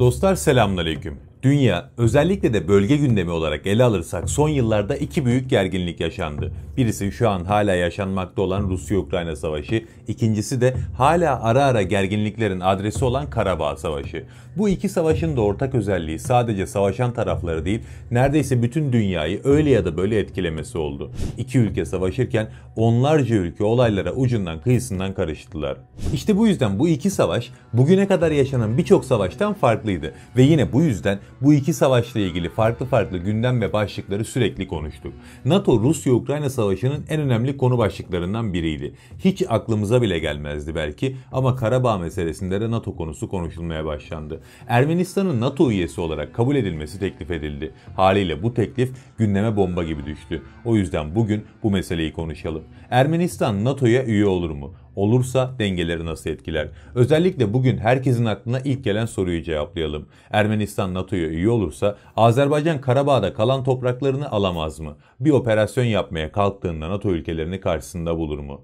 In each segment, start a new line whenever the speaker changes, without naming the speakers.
Dostlar selamünaleyküm. Dünya, özellikle de bölge gündemi olarak ele alırsak son yıllarda iki büyük gerginlik yaşandı. Birisi şu an hala yaşanmakta olan Rusya-Ukrayna savaşı, ikincisi de hala ara ara gerginliklerin adresi olan Karabağ savaşı. Bu iki savaşın da ortak özelliği sadece savaşan tarafları değil, neredeyse bütün dünyayı öyle ya da böyle etkilemesi oldu. İki ülke savaşırken onlarca ülke olaylara ucundan kıyısından karıştılar. İşte bu yüzden bu iki savaş bugüne kadar yaşanan birçok savaştan farklıydı ve yine bu yüzden bu iki savaşla ilgili farklı farklı gündem ve başlıkları sürekli konuştuk. NATO Rusya-Ukrayna savaşının en önemli konu başlıklarından biriydi. Hiç aklımıza bile gelmezdi belki ama Karabağ meselesinde de NATO konusu konuşulmaya başlandı. Ermenistan'ın NATO üyesi olarak kabul edilmesi teklif edildi. Haliyle bu teklif gündeme bomba gibi düştü. O yüzden bugün bu meseleyi konuşalım. Ermenistan NATO'ya üye olur mu? olursa dengeleri nasıl etkiler? Özellikle bugün herkesin aklına ilk gelen soruyu cevaplayalım. Ermenistan NATO'ya üye olursa Azerbaycan Karabağ'da kalan topraklarını alamaz mı? Bir operasyon yapmaya kalktığında NATO ülkelerini karşısında bulur mu?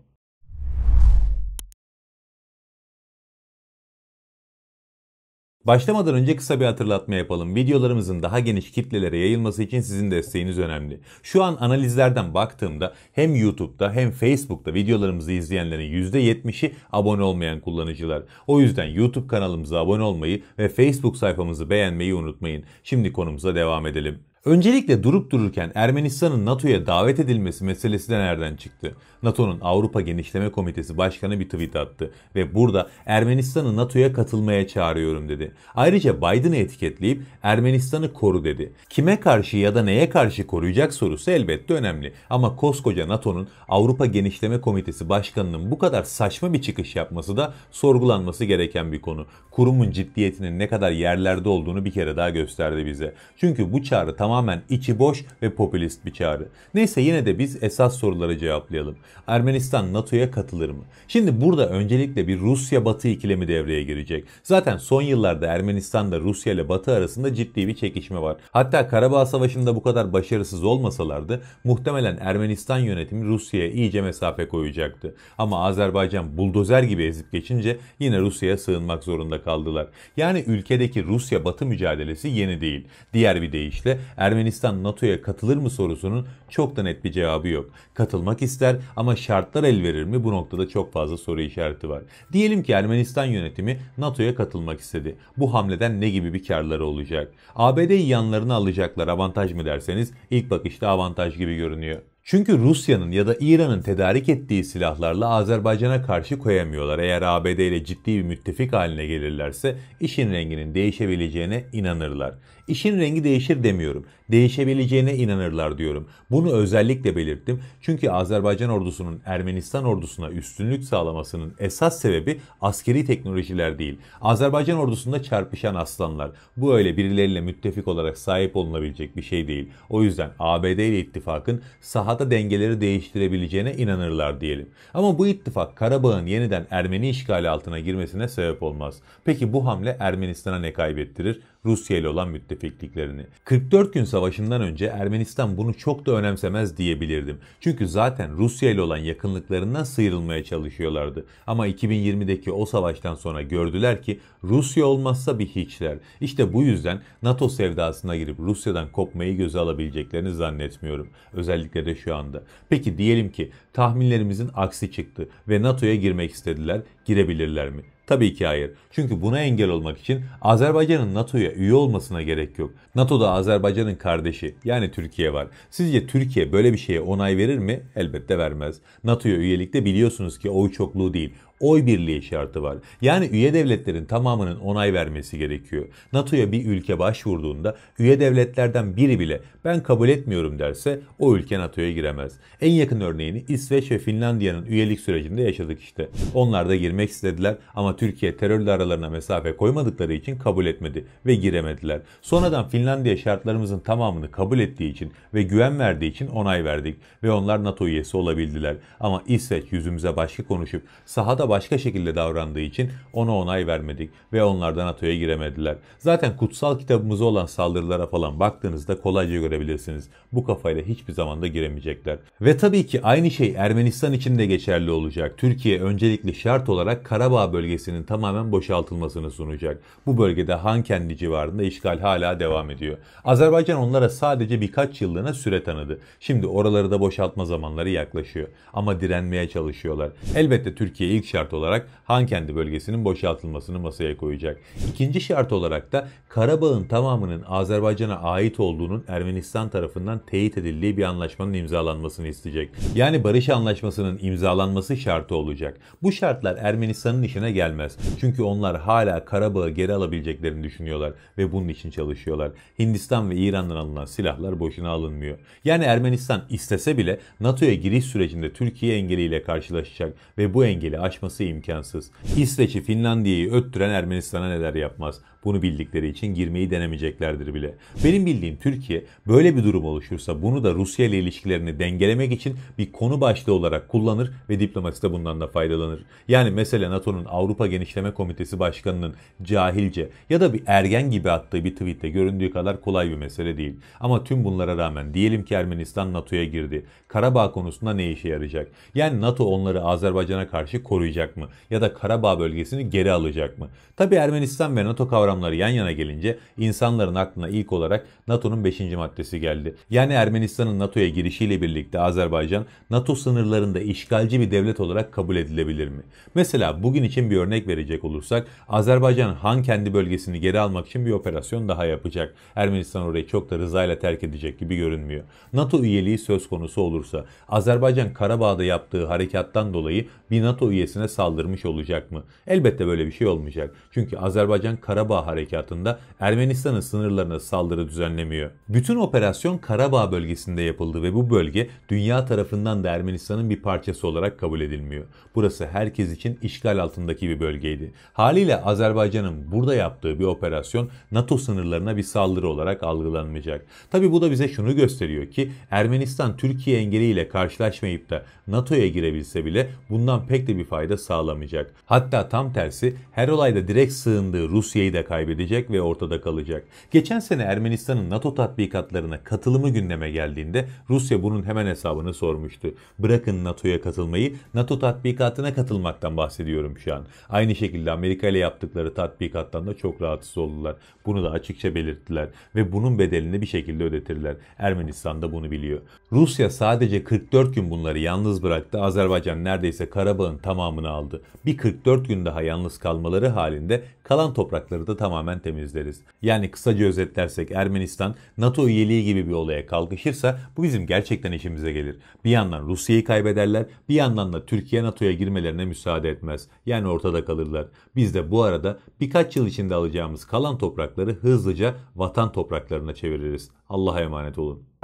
Başlamadan önce kısa bir hatırlatma yapalım. Videolarımızın daha geniş kitlelere yayılması için sizin desteğiniz önemli. Şu an analizlerden baktığımda hem YouTube'da hem Facebook'ta videolarımızı izleyenlerin %70'i abone olmayan kullanıcılar. O yüzden YouTube kanalımıza abone olmayı ve Facebook sayfamızı beğenmeyi unutmayın. Şimdi konumuza devam edelim. Öncelikle durup dururken Ermenistan'ın NATO'ya davet edilmesi meselesi de nereden çıktı? NATO'nun Avrupa Genişleme Komitesi Başkanı bir tweet attı ve burada Ermenistan'ı NATO'ya katılmaya çağırıyorum dedi. Ayrıca Biden'ı etiketleyip Ermenistan'ı koru dedi. Kime karşı ya da neye karşı koruyacak sorusu elbette önemli ama koskoca NATO'nun Avrupa Genişleme Komitesi Başkanı'nın bu kadar saçma bir çıkış yapması da sorgulanması gereken bir konu. Kurumun ciddiyetinin ne kadar yerlerde olduğunu bir kere daha gösterdi bize. Çünkü bu çağrı tamamen tamamen içi boş ve popülist bir çağrı. Neyse yine de biz esas soruları cevaplayalım. Ermenistan NATO'ya katılır mı? Şimdi burada öncelikle bir Rusya-Batı ikilemi devreye girecek. Zaten son yıllarda Ermenistan'da Rusya ile Batı arasında ciddi bir çekişme var. Hatta Karabağ Savaşı'nda bu kadar başarısız olmasalardı muhtemelen Ermenistan yönetimi Rusya'ya iyice mesafe koyacaktı. Ama Azerbaycan buldozer gibi ezip geçince yine Rusya'ya sığınmak zorunda kaldılar. Yani ülkedeki Rusya-Batı mücadelesi yeni değil. Diğer bir deyişle Ermenistan NATO'ya katılır mı sorusunun çok da net bir cevabı yok. Katılmak ister ama şartlar el verir mi bu noktada çok fazla soru işareti var. Diyelim ki Ermenistan yönetimi NATO'ya katılmak istedi. Bu hamleden ne gibi bir karları olacak? ABD'yi yanlarına alacaklar avantaj mı derseniz ilk bakışta avantaj gibi görünüyor. Çünkü Rusya'nın ya da İran'ın tedarik ettiği silahlarla Azerbaycan'a karşı koyamıyorlar. Eğer ABD ile ciddi bir müttefik haline gelirlerse işin renginin değişebileceğine inanırlar. İşin rengi değişir demiyorum. Değişebileceğine inanırlar diyorum. Bunu özellikle belirttim. Çünkü Azerbaycan ordusunun Ermenistan ordusuna üstünlük sağlamasının esas sebebi askeri teknolojiler değil. Azerbaycan ordusunda çarpışan aslanlar. Bu öyle birileriyle müttefik olarak sahip olunabilecek bir şey değil. O yüzden ABD ile ittifakın sahada dengeleri değiştirebileceğine inanırlar diyelim. Ama bu ittifak Karabağ'ın yeniden Ermeni işgali altına girmesine sebep olmaz. Peki bu hamle Ermenistan'a ne kaybettirir? Rusya ile olan müttefikliklerini. 44 gün savaşından önce Ermenistan bunu çok da önemsemez diyebilirdim. Çünkü zaten Rusya ile olan yakınlıklarından sıyrılmaya çalışıyorlardı. Ama 2020'deki o savaştan sonra gördüler ki Rusya olmazsa bir hiçler. İşte bu yüzden NATO sevdasına girip Rusya'dan kopmayı göze alabileceklerini zannetmiyorum. Özellikle de şu anda. Peki diyelim ki tahminlerimizin aksi çıktı ve NATO'ya girmek istediler. Girebilirler mi? Tabii ki hayır. Çünkü buna engel olmak için Azerbaycan'ın NATO'ya üye olmasına gerek yok. NATO'da Azerbaycan'ın kardeşi yani Türkiye var. Sizce Türkiye böyle bir şeye onay verir mi? Elbette vermez. NATO'ya üyelikte biliyorsunuz ki oy çokluğu değil, oy birliği şartı var. Yani üye devletlerin tamamının onay vermesi gerekiyor. NATO'ya bir ülke başvurduğunda üye devletlerden biri bile ben kabul etmiyorum derse o ülke NATO'ya giremez. En yakın örneğini İsveç ve Finlandiya'nın üyelik sürecinde yaşadık işte. Onlar da girmek istediler ama Türkiye terörle aralarına mesafe koymadıkları için kabul etmedi ve giremediler. Sonradan Finlandiya şartlarımızın tamamını kabul ettiği için ve güven verdiği için onay verdik ve onlar NATO üyesi olabildiler. Ama İsveç yüzümüze başka konuşup sahada başka şekilde davrandığı için ona onay vermedik ve onlardan da giremediler. Zaten kutsal kitabımıza olan saldırılara falan baktığınızda kolayca görebilirsiniz. Bu kafayla hiçbir zaman da giremeyecekler. Ve tabii ki aynı şey Ermenistan için de geçerli olacak. Türkiye öncelikli şart olarak Karabağ bölgesinin tamamen boşaltılmasını sunacak. Bu bölgede Han kendi civarında işgal hala devam ediyor. Azerbaycan onlara sadece birkaç yıllığına süre tanıdı. Şimdi oraları da boşaltma zamanları yaklaşıyor. Ama direnmeye çalışıyorlar. Elbette Türkiye ilk şart olarak kendi bölgesinin boşaltılmasını masaya koyacak. İkinci şart olarak da Karabağ'ın tamamının Azerbaycan'a ait olduğunun Ermenistan tarafından teyit edildiği bir anlaşmanın imzalanmasını isteyecek. Yani barış anlaşmasının imzalanması şartı olacak. Bu şartlar Ermenistan'ın işine gelmez. Çünkü onlar hala Karabağ'ı geri alabileceklerini düşünüyorlar ve bunun için çalışıyorlar. Hindistan ve İran'dan alınan silahlar boşuna alınmıyor. Yani Ermenistan istese bile NATO'ya giriş sürecinde Türkiye engeliyle karşılaşacak ve bu engeli aşmanın ulaşması imkansız. İsveç'i Finlandiya'yı öttüren Ermenistan'a neler yapmaz. Bunu bildikleri için girmeyi denemeyeceklerdir bile. Benim bildiğim Türkiye böyle bir durum oluşursa bunu da Rusya ile ilişkilerini dengelemek için bir konu başlığı olarak kullanır ve diplomasi de bundan da faydalanır. Yani mesela NATO'nun Avrupa Genişleme Komitesi Başkanı'nın cahilce ya da bir ergen gibi attığı bir tweette göründüğü kadar kolay bir mesele değil. Ama tüm bunlara rağmen diyelim ki Ermenistan NATO'ya girdi. Karabağ konusunda ne işe yarayacak? Yani NATO onları Azerbaycan'a karşı koruyacak alacak mı? Ya da Karabağ bölgesini geri alacak mı? Tabi Ermenistan ve NATO kavramları yan yana gelince insanların aklına ilk olarak NATO'nun 5. maddesi geldi. Yani Ermenistan'ın NATO'ya girişiyle birlikte Azerbaycan NATO sınırlarında işgalci bir devlet olarak kabul edilebilir mi? Mesela bugün için bir örnek verecek olursak Azerbaycan Han kendi bölgesini geri almak için bir operasyon daha yapacak. Ermenistan orayı çok da rızayla terk edecek gibi görünmüyor. NATO üyeliği söz konusu olursa Azerbaycan Karabağ'da yaptığı harekattan dolayı bir NATO üyesine üzerine saldırmış olacak mı? Elbette böyle bir şey olmayacak. Çünkü Azerbaycan Karabağ harekatında Ermenistan'ın sınırlarına saldırı düzenlemiyor. Bütün operasyon Karabağ bölgesinde yapıldı ve bu bölge dünya tarafından da Ermenistan'ın bir parçası olarak kabul edilmiyor. Burası herkes için işgal altındaki bir bölgeydi. Haliyle Azerbaycan'ın burada yaptığı bir operasyon NATO sınırlarına bir saldırı olarak algılanmayacak. Tabi bu da bize şunu gösteriyor ki Ermenistan Türkiye engeliyle karşılaşmayıp da NATO'ya girebilse bile bundan pek de bir fayda de sağlamayacak. Hatta tam tersi her olayda direkt sığındığı Rusya'yı da kaybedecek ve ortada kalacak. Geçen sene Ermenistan'ın NATO tatbikatlarına katılımı gündeme geldiğinde Rusya bunun hemen hesabını sormuştu. Bırakın NATO'ya katılmayı, NATO tatbikatına katılmaktan bahsediyorum şu an. Aynı şekilde Amerika ile yaptıkları tatbikattan da çok rahatsız oldular. Bunu da açıkça belirttiler ve bunun bedelini bir şekilde ödetirler. Ermenistan da bunu biliyor. Rusya sadece 44 gün bunları yalnız bıraktı. Azerbaycan neredeyse Karabağ'ın tamamını altına aldı. Bir 44 gün daha yalnız kalmaları halinde kalan toprakları da tamamen temizleriz. Yani kısaca özetlersek Ermenistan NATO üyeliği gibi bir olaya kalkışırsa bu bizim gerçekten işimize gelir. Bir yandan Rusya'yı kaybederler bir yandan da Türkiye NATO'ya girmelerine müsaade etmez. Yani ortada kalırlar. Biz de bu arada birkaç yıl içinde alacağımız kalan toprakları hızlıca vatan topraklarına çeviririz. Allah'a emanet olun.